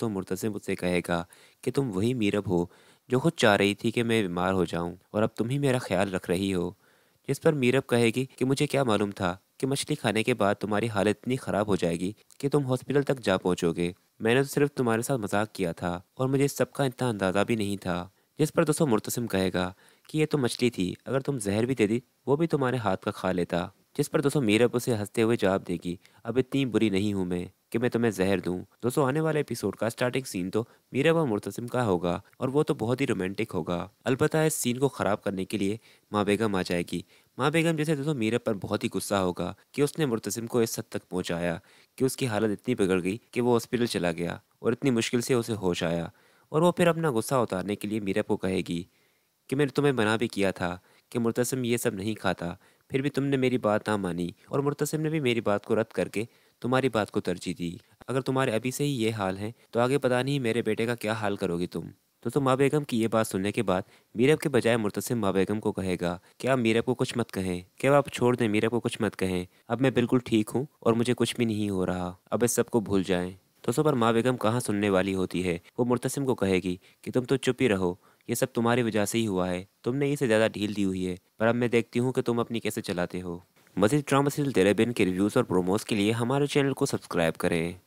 सो मुर्तज़ मुझसे कहेगा कि तुम वही मीरब हो जो खुद चाह रही थी कि मैं बीमार हो जाऊं और अब तुम ही मेरा ख्याल रख रही हो जिस पर मीरब कहेगी कि मुझे क्या मालूम था कि मछली खाने के बाद तुम्हारी हालत इतनी ख़राब हो जाएगी कि तुम हॉस्पिटल तक जा पहुँचोगे मैंने तो सिर्फ तुम्हारे साथ मजाक किया था और मुझे इस सब का इतना अंदाज़ा भी नहीं था जिस पर दोस्तों मुर्तसिम कहेगा कि ये तो मछली थी अगर तुम जहर भी दे दी वो भी तुम्हारे हाथ का खा लेता जिस पर दोस्तों मीरब उसे हंसते हुए जवाब देगी अब इतनी बुरी नहीं हूँ मैं कि मैं तुम्हें जहर दूं दोस्तों आने वाले एपिसोड का स्टार्टिंग सीन तो मीरा व मुर्तसिम का होगा और वो तो बहुत ही रोमांटिक होगा अलबत्त इस सीन को खराब करने के लिए माँ बेगम आ जाएगी माँ बेगम जैसे दोस्तों मीरा पर बहुत ही गुस्सा होगा कि उसने मुर्तसिम को इस हद तक पहुँचाया कि उसकी हालत इतनी बिगड़ गई कि वो हॉस्पिटल चला गया और इतनी मुश्किल से उसे होश आया और वो फिर अपना गुस्सा उतारने के लिए मीरा को कहेगी कि मैंने तुम्हें मना भी किया था कि मुर्तसिम ये सब नहीं खाता फिर भी तुमने मेरी बात ना मानी और मुर्तसिम ने भी मेरी बात को रद्द करके तुम्हारी बात को तरजीह दी अगर तुम्हारे अभी से ही ये हाल है तो आगे पता नहीं मेरे बेटे का क्या हाल करोगे तुम तो तुम माँ बेगम की ये बात सुनने के बाद मीरब के बजाय मुर्तसिम माँ बेगम को कहेगा कि आप मीरब को कुछ मत कहें क्या आप छोड़ दें मीरब को कुछ मत कहें अब मैं बिल्कुल ठीक हूँ और मुझे कुछ भी नहीं हो रहा अब इस सबको भूल जाएं तो सो पर माँ बेगम कहाँ सुनने वाली होती है वो मुर्तसिम को कहेगी कि तुम तो चुप ही रहो ये सब तुम्हारी वजह से ही हुआ है तुमने इसे ज़्यादा ढील दी हुई है पर अब मैं देखती हूँ कि तुम अपनी कैसे चलाते हो मजीद ड्रामा सीरियल तेरे बिन के रिव्यूज़ और प्रोमोज़ के लिए हमारे चैनल को सब्सक्राइब करें